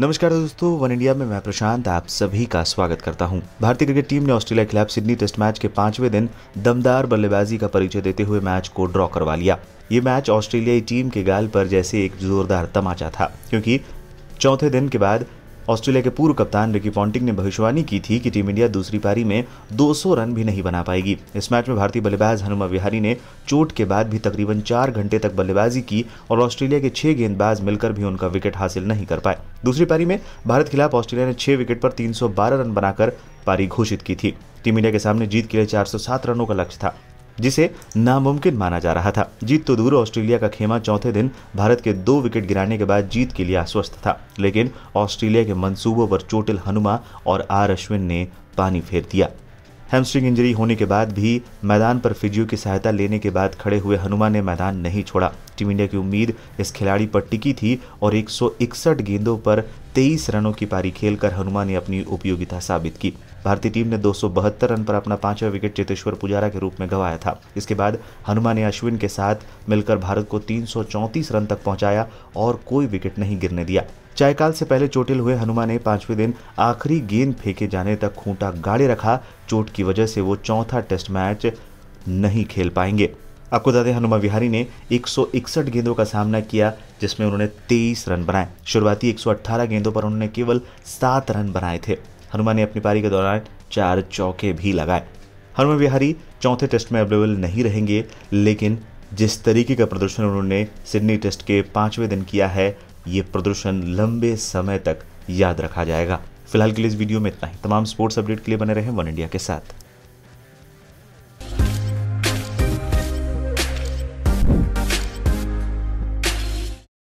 नमस्कार दोस्तों one India में मैं प्रशांत आप सभी का स्वागत करता हूं। भारतीय क्रिकेट टीम ने ऑस्ट्रेलिया के खिलाफ सिडनी टेस्ट मैच के पांचवें दिन दमदार बल्लेबाजी का परिचय देते हुए मैच को ड्रॉ करवा लिया ये मैच ऑस्ट्रेलियाई टीम के गाल पर जैसे एक जोरदार तमाचा था क्योंकि चौथे दिन के बाद ऑस्ट्रेलिया के पूर्व कप्तान रिकी पॉन्टिंग ने भविष्यवाणी की थी कि टीम इंडिया दूसरी पारी में 200 रन भी नहीं बना पाएगी इस मैच में भारतीय बल्लेबाज हनुमा विहारी ने चोट के बाद भी तकरीबन चार घंटे तक बल्लेबाजी की और ऑस्ट्रेलिया के छह गेंदबाज मिलकर भी उनका विकेट हासिल नहीं कर पाए दूसरी पारी में भारत खिलाफ ऑस्ट्रेलिया ने छह विकेट पर तीन रन बनाकर पारी घोषित की थी टीम इंडिया के सामने जीत के लिए 407 रनों का लक्ष्य था जिसे नामुमकिन माना जा रहा था जीत तो दूर ऑस्ट्रेलिया का खेमा चौथे दिन भारत के दो विकेट गिराने के बाद जीत के लिए आश्वस्त था लेकिन ऑस्ट्रेलिया के मंसूबों पर चोटिल हनुमा और आर अश्विन ने पानी फेर दिया हैमस्ट्रिंग इंजरी होने के बाद भी मैदान पर फिजियो की सहायता लेने के बाद खड़े हुए हनुमा ने मैदान नहीं छोड़ा टीम इंडिया की उम्मीद इस खिलाड़ी पर टिकी थी और 161 गेंदों पर 23 रनों की पारी खेलकर हनुमा ने अपनी उपयोगिता साबित की भारतीय टीम ने दो रन पर अपना पांचवा विकेट चेतेश्वर पुजारा के रूप में गंवाया था इसके बाद हनुमा ने अश्विन के साथ मिलकर भारत को तीन रन तक पहुंचाया और कोई विकेट नहीं गिरने दिया चायकाल से पहले चोटिल हुए हनुमा ने पांचवें दिन आखिरी गेंद फेंके जाने तक खूंटा गाड़े रखा चोट की वजह से वो चौथा टेस्ट मैच नहीं खेल पाएंगे आपको दें हनुमा विहारी ने 161 गेंदों का सामना किया जिसमें उन्होंने 23 रन बनाए शुरुआती 118 गेंदों पर उन्होंने केवल सात रन बनाए थे हनुमा ने अपनी पारी के दौरान चार चौके भी लगाए हनुमा विहारी चौथे टेस्ट में अवेलेबल नहीं रहेंगे लेकिन जिस तरीके का प्रदर्शन उन्होंने सिडनी टेस्ट के पांचवें दिन किया है ये प्रदूषण लंबे समय तक याद रखा जाएगा फिलहाल के लिए इस वीडियो में इतना ही तमाम स्पोर्ट्स अपडेट के लिए बने रहे वन इंडिया के साथ